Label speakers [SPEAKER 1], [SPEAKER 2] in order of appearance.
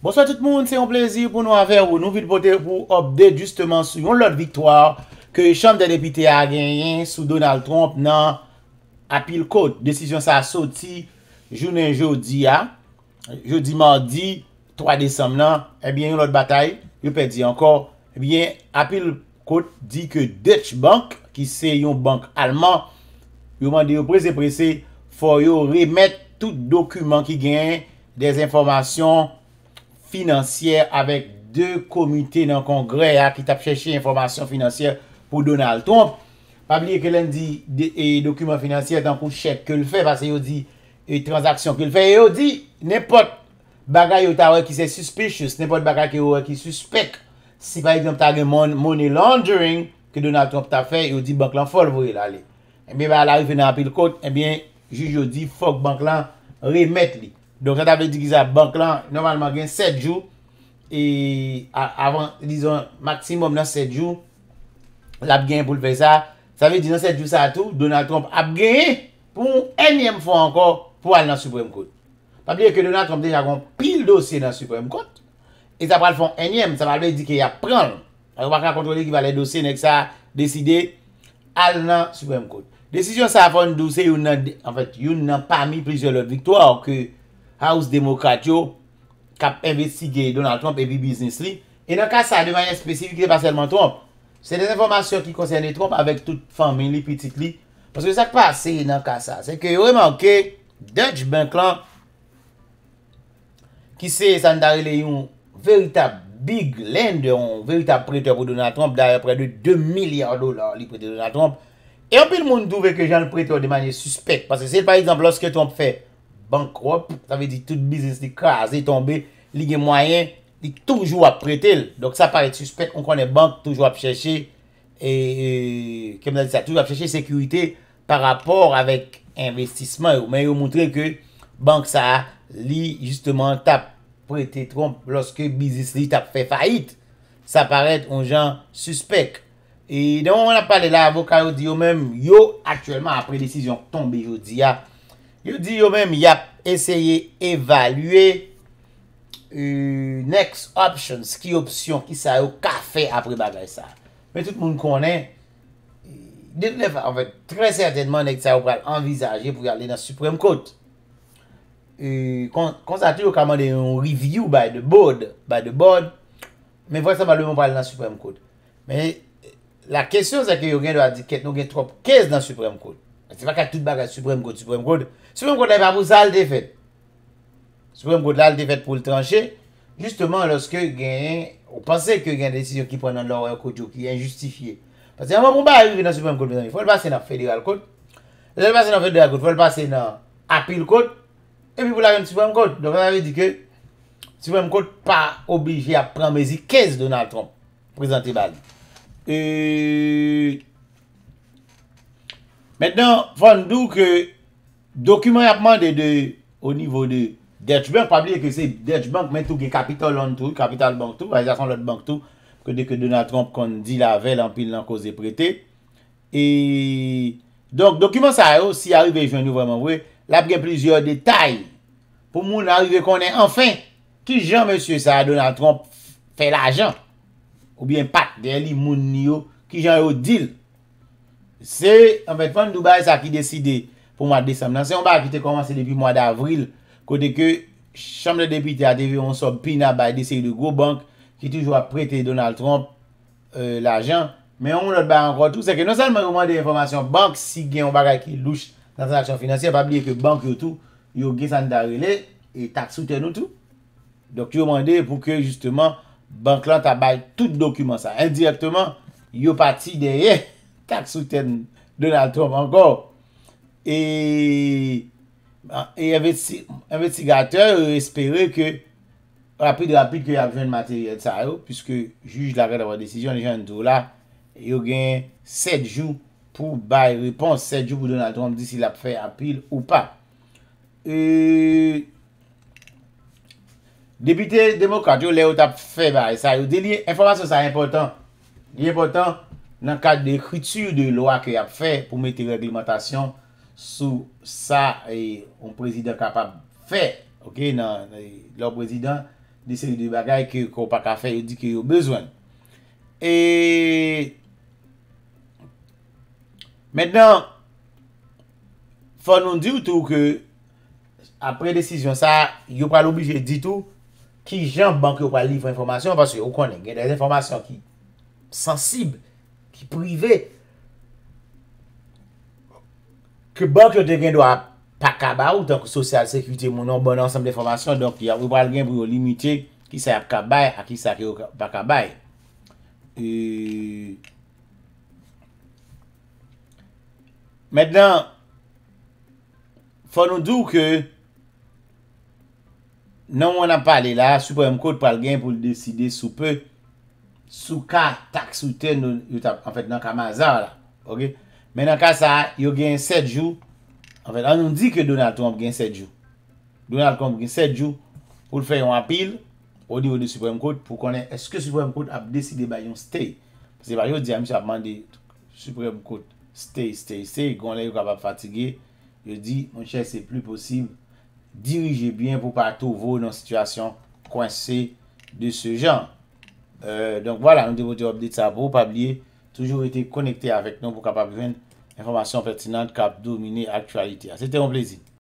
[SPEAKER 1] Bonsoit tout moun, se yon plezi pou nou ave ou nou vide pote pou obde justement sou yon lot viktoar ke yon chanm de depite a genyen sou Donald Trump nan Apilkot, desisyon sa soti jounen jodi a jodi mardi, 3 desem nan, ebyen eh yon lot batay yon pe di ankor, ebyen eh Apilkot di ke Dutch Bank, ki se yon bank alman yon mandi yon prese prese fo yon remet tout dokumen ki genyen des informasyon financier avek de komite nan kongre ki tap chèche informasyon financier pou Donald Trump. Pabliye ke len di, e dokumen financier tan pou chèche ke l fè, pase yo di, e transaksyon ke l fè, yo di, nepot bagay yo ta wè ki se suspicious, nepot bagay yo wè ki suspect, si pa yon ta agen money laundering, ke Donald Trump ta fè, yo di bank lan fol vwe l alè. E bè alè yon fè nan apil kote, e bè, juj yo di, fok bank lan remèt li. Donk sa tabè di ki sa bank lan normalman gen 7 jou E avan dison maksimum nan 7 jou Lap gen pou l fey sa Sa vey dison 7 jou sa tout Donald Trump ap gen Pou enyem fon ankor pou al nan Supreme Court Pabliye ke Donald Trump deja kon pil dosye nan Supreme Court E sa pral fon enyem Sa vabè di ki a pran A yo bakan kontrole ki valen dosye Nek sa deside al nan Supreme Court Desisyon sa fon dosye Yon nan pa mi pris yo lor diktwar Ke House Demokratyo kap investige Donald Trump e bi biznis li. E nan kasa de manye spesifi ki se paselman Trump, se de informasyon ki konsen de Trump avek tout family pitik li. Paske sak pa se nan kasa, se ke yon manke Dutch bank lan ki se san dare le yon verita big lender yon verita preter ou Donald Trump dare pre de 2 milyard dolar li preter Donald Trump. E yon pi l moun douve ke jan preter ou de manye suspect paske se par exemple loske Trump fey Bankrop, sa ve di tout bizis li kaze tombe, li gen mwayen li toujou ap pretel. Dok sa paret suspect, on kone bank toujou ap chèche. E kem euh, da di sa toujou ap chèche, sekurite par rapport avèk investisman. Ou mè yo moutre ke bank sa li justement tap pretel tromp lòske bizis li tap fè fayit. Sa paret ou jan suspect. E nou an ap pale la avokado di yo mèm, yo atwèlman ap predesisyon tombe jodi ya. Ah, Yo di yo men mi ap eseye evalue euh, next options, ki opsyon ki sa yo kafe apre bagay sa. Men tout moun konen, euh, de tout lef anvek, tre certainman, nek sa yo pral envizaje pou gale nan Supreme Court. Euh, Konstantin yo kamande yon review by the board, by the board, men vwese mwen pral nan Supreme Court. Men la kesyon sa ki yo gen do adiket nou gen trop kez nan Supreme Court. Se pa ka tout bagaj, Supreme Court, Supreme Court. Supreme Court la ve pa pou sa al defet. Supreme Court la al defet pou l tranche. Justement, loske gen, ou panse ke gen desisyon ki pon nan lor yon koujou ki yon justifiye. Pase yon mou mou ba yon ven nan Supreme Court, fòl basse nan Federal Court, fòl basse nan Federal Court, fòl basse nan Appeal Court, e pi pou la ven Supreme Court. Donk an ave di ke, Supreme Court pa obbiji a pran mezi kez Donald Trump, prezante bal. Eeeh, Metan, fondou ke dokumen apman de de ou nivou de Dechbank, pabliye ke se Dechbank men tou gen kapital loun tou, kapital loun tou, azya son loun tou, ke deke Donald Trump kon di lavel an pil lanko ze prete. E, donk dokumen sa yo, oh, si arive yon nou vaman wè, lape gen plizior detay pou moun arive konen, anfen, ki jan monsye sa Donald Trump fe lajan, ou bien pat, de li moun nyo, ki jan yo dil, Se, an fèd fèd nou bay sa ki deside pou mwad desam nan, se yon bay ki te komanse depi mwad avril, kote ke chanm de depite ative yon sopina bay deside yon gro bank ki toujwa prete Donald Trump l'ajan. Men yon lòt bay an ròtou, se ke non salman yon bay de informasyon bank, si gen yon bay gay ki louch nan sa aksyon finansye, apabliye ke bank yotou, yon gesan darele, etat souten yotou. Dok yon bay de pou ke, justement, bank lan ta bay tout dokumen sa. Indirektman, yon pati de yeh. Kaksouten Donald Trump ankor. E E evetsi Evetsi gater ou espere ke Rapide rapide ke avyen materi Et sa yo. Piske juj la red Awa desisyon. Yon dou la. Yon gen 7 jou pou Baye repons 7 jou pou Donald Trump Disi la pou fè apil ou pa. E Depite Demokrajo le ou tap fè baye sa yo. De liye, informasyon sa yon potan. Yon potan. nan kade dekritu de lwa ki ap fè pou mette reglimentasyon sou sa e yon prezident kapab fè, ok, nan e, lò prezident disè yon bagay ki yon pa ka fè, yon di ki yon bezwen. E, mèndan, fò non diw tou ke, apre desisyon sa, yon pa l'oblige ditou ki jan bank yon pa livre informasyon, yon pa se yon konen, gen yon informasyon ki sensib, ki prive. Ke bok yo devyen do a pakaba ou tanke sosyal sekwite moun an bon ansanm de formasyon donk ya ou pral gen pou yo limiti ki sa apkabay a ki sa apkabay. Mwen dan fonon dou ke nan mwen an pale la, soupe m kote pral gen pou l deside soupe Sou ka taksouten nou yon tap en fèt nan ka mazal la. Ok. Men nan ka sa yo gen 7 jou. En fèt an yon di ke Donald Trump gen 7 jou. Donald Trump gen 7 jou. Ou l fè yon apil. Ou li yon de Supreme Court pou konen. Eske Supreme Court ap deside ba yon stay. Se ba yon di amish ap mande Supreme Court stay, stay, stay. Konen yon kapap fatige. Yo di, moun chè, se pli posib. Dirije bien pou pa tovo nan situasyon kwen se de se jan. E, euh, donk wala, mou devote obdite sa, bou pabliye, toujou ete konekte avek nou pou kapabliwen, informasyon pertinan, kap domine, aktualite. A, sete moun plezi.